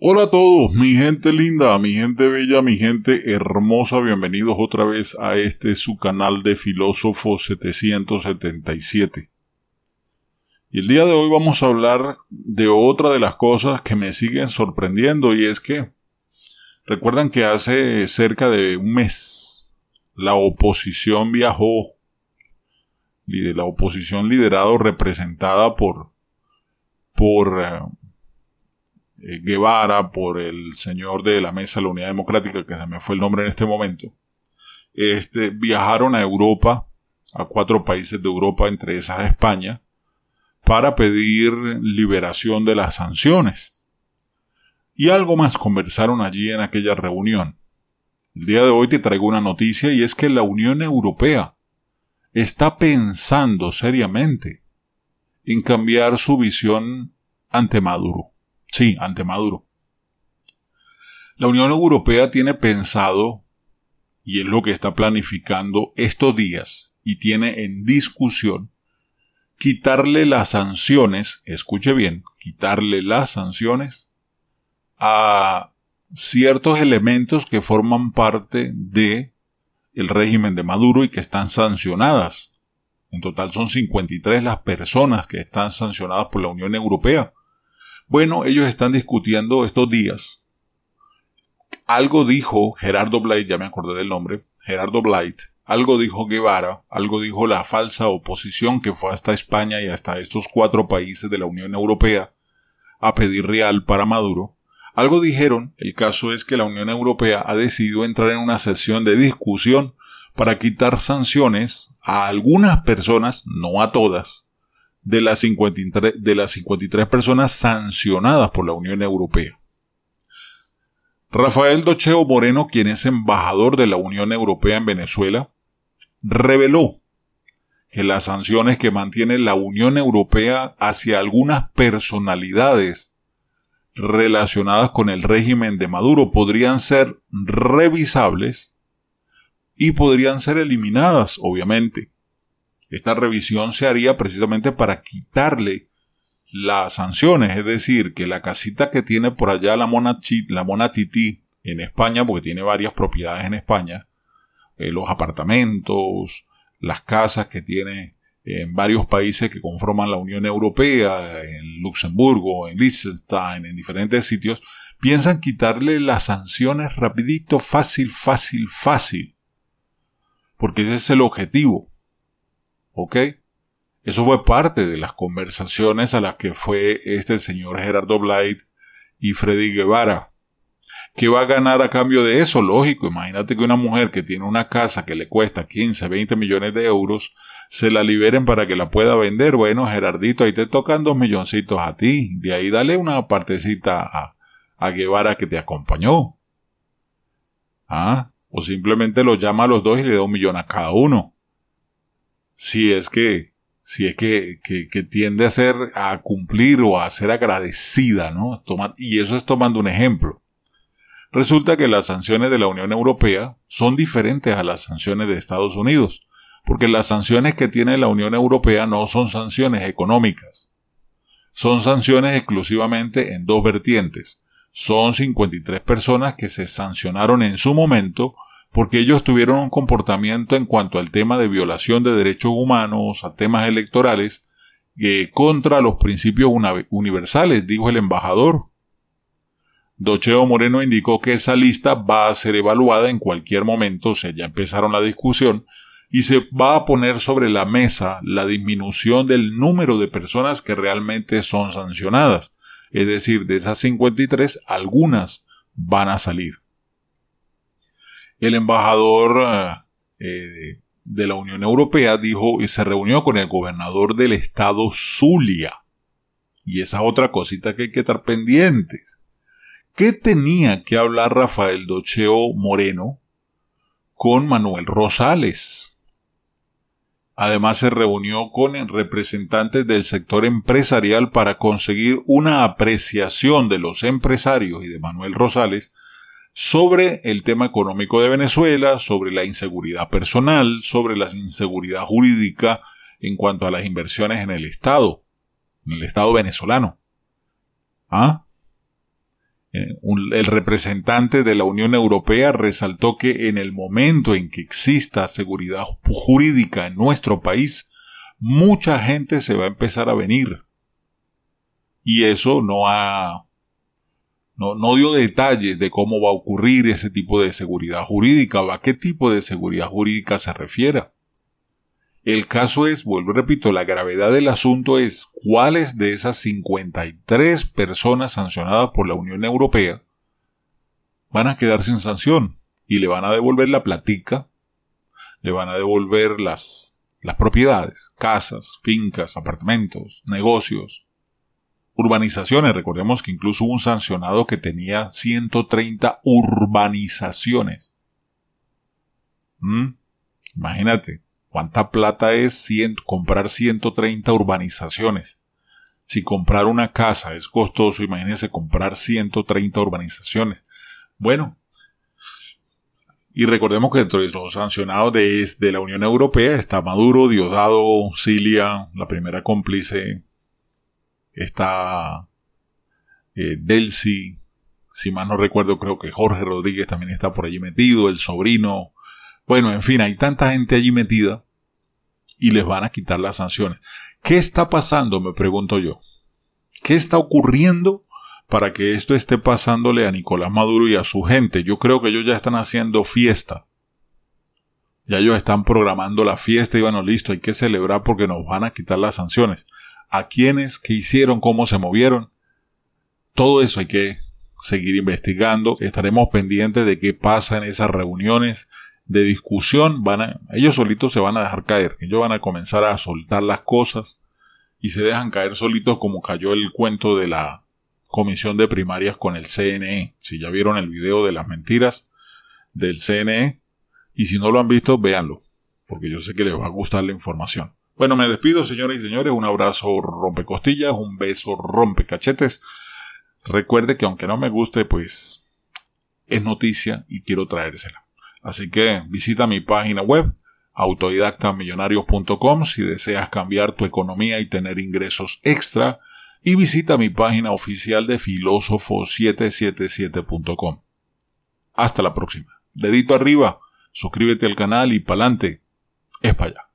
Hola a todos, mi gente linda, mi gente bella, mi gente hermosa, bienvenidos otra vez a este su canal de Filósofo 777. Y el día de hoy vamos a hablar de otra de las cosas que me siguen sorprendiendo y es que recuerdan que hace cerca de un mes la oposición viajó, de la oposición liderado representada por por eh, eh, Guevara, por el señor de la Mesa de la Unidad Democrática, que se me fue el nombre en este momento, este, viajaron a Europa, a cuatro países de Europa, entre esas España, para pedir liberación de las sanciones. Y algo más conversaron allí en aquella reunión. El día de hoy te traigo una noticia y es que la Unión Europea está pensando seriamente en cambiar su visión ante Maduro. Sí, ante Maduro. La Unión Europea tiene pensado, y es lo que está planificando estos días, y tiene en discusión, quitarle las sanciones, escuche bien, quitarle las sanciones a ciertos elementos que forman parte de el régimen de Maduro y que están sancionadas. En total son 53 las personas que están sancionadas por la Unión Europea. Bueno, ellos están discutiendo estos días. Algo dijo Gerardo Blight, ya me acordé del nombre, Gerardo Blight, algo dijo Guevara, algo dijo la falsa oposición que fue hasta España y hasta estos cuatro países de la Unión Europea a pedir real para Maduro, algo dijeron, el caso es que la Unión Europea ha decidido entrar en una sesión de discusión para quitar sanciones a algunas personas, no a todas, de las 53, de las personas sancionadas por la Unión Europea. Rafael Docheo Moreno, quien es embajador de la Unión Europea en Venezuela, reveló que las sanciones que mantiene la Unión Europea hacia algunas personalidades relacionadas con el régimen de Maduro podrían ser revisables y podrían ser eliminadas, obviamente. Esta revisión se haría precisamente para quitarle las sanciones, es decir, que la casita que tiene por allá la mona, titi en España, porque tiene varias propiedades en España, eh, los apartamentos, las casas que tiene en varios países que conforman la Unión Europea, en Luxemburgo, en Liechtenstein, en diferentes sitios, piensan quitarle las sanciones rapidito, fácil, fácil, fácil. Porque ese es el objetivo. ¿Ok? Eso fue parte de las conversaciones a las que fue este señor Gerardo Blight y Freddy Guevara. ¿Qué va a ganar a cambio de eso? Lógico, imagínate que una mujer que tiene una casa que le cuesta 15, 20 millones de euros, se la liberen para que la pueda vender. Bueno, Gerardito, ahí te tocan dos milloncitos a ti. De ahí dale una partecita a, a Guevara que te acompañó. ¿Ah? O simplemente lo llama a los dos y le da un millón a cada uno si es que, si es que, que, tiende a ser, a cumplir o a ser agradecida, ¿no? y eso es tomando un ejemplo. Resulta que las sanciones de la Unión Europea son diferentes a las sanciones de Estados Unidos, porque las sanciones que tiene la Unión Europea no son sanciones económicas, son sanciones exclusivamente en dos vertientes. Son 53 personas que se sancionaron en su momento porque ellos tuvieron un comportamiento en cuanto al tema de violación de derechos humanos, a temas electorales, eh, contra los principios universales, dijo el embajador. Docheo Moreno indicó que esa lista va a ser evaluada en cualquier momento, o sea, ya empezaron la discusión, y se va a poner sobre la mesa la disminución del número de personas que realmente son sancionadas. Es decir, de esas 53, algunas van a salir el embajador eh, eh, de la Unión Europea dijo y se reunió con el gobernador del estado Zulia. Y esa es otra cosita que hay que estar pendientes. ¿Qué tenía que hablar Rafael Docheo Moreno con Manuel Rosales? Además se reunió con representantes del sector empresarial para conseguir una apreciación de los empresarios y de Manuel Rosales sobre el tema económico de Venezuela, sobre la inseguridad personal, sobre la inseguridad jurídica en cuanto a las inversiones en el Estado, en el Estado venezolano. ¿Ah? Eh, el representante de la Unión Europea resaltó que en el momento en que exista seguridad jurídica en nuestro país, mucha gente se va a empezar a venir. Y eso no ha no, dio detalles de cómo va a ocurrir ese tipo de seguridad jurídica o a qué tipo de seguridad jurídica se refiera. El caso es, vuelvo y repito, la gravedad del asunto es cuáles de esas 53 personas sancionadas por la Unión Europea van a quedar sin sanción y le van a devolver la platica, le van a devolver las propiedades, casas, fincas, apartamentos, negocios, urbanizaciones. Recordemos que incluso hubo un sancionado que tenía 130 urbanizaciones. ¿Mm? Imagínate, ¿cuánta plata es comprar 130 urbanizaciones? Si comprar una casa es costoso, imagínense comprar 130 urbanizaciones. Bueno, y recordemos que entre los sancionados de, de la Unión Europea está Maduro, Diosdado, Cilia, la primera cómplice está eh, Delcy, si mal no recuerdo, creo que Jorge Rodríguez también está por allí metido, el sobrino. Bueno, en fin, hay tanta gente allí metida y les van a quitar las sanciones. ¿Qué está pasando? Me pregunto yo. ¿Qué está ocurriendo para que esto esté pasándole a Nicolás Maduro y a su gente? Yo creo que ellos ya están haciendo fiesta. Ya ellos están programando la fiesta y bueno, listo, hay que celebrar porque nos van a quitar las sanciones a quienes, qué hicieron, cómo se movieron. Todo eso hay que seguir investigando. Estaremos pendientes de qué pasa en esas reuniones de discusión. Van ellos solitos se van a dejar caer. Ellos van a comenzar a soltar las cosas y se dejan caer solitos como cayó el cuento de la comisión de primarias con el CNE. Si ya vieron el video de las mentiras del CNE y si no lo han visto, véanlo, porque yo sé que les va a gustar la información. Bueno, me despido, señoras y señores. Un abrazo rompecostillas, un beso rompecachetes. Recuerde que aunque no me guste, pues es noticia y quiero traérsela. Así que visita mi página web autodidactamillonarios.com si deseas cambiar tu economía y tener ingresos extra y visita mi página oficial de filósofo777.com. Hasta la próxima. Dedito arriba, suscríbete al canal y pa'lante. Es para allá.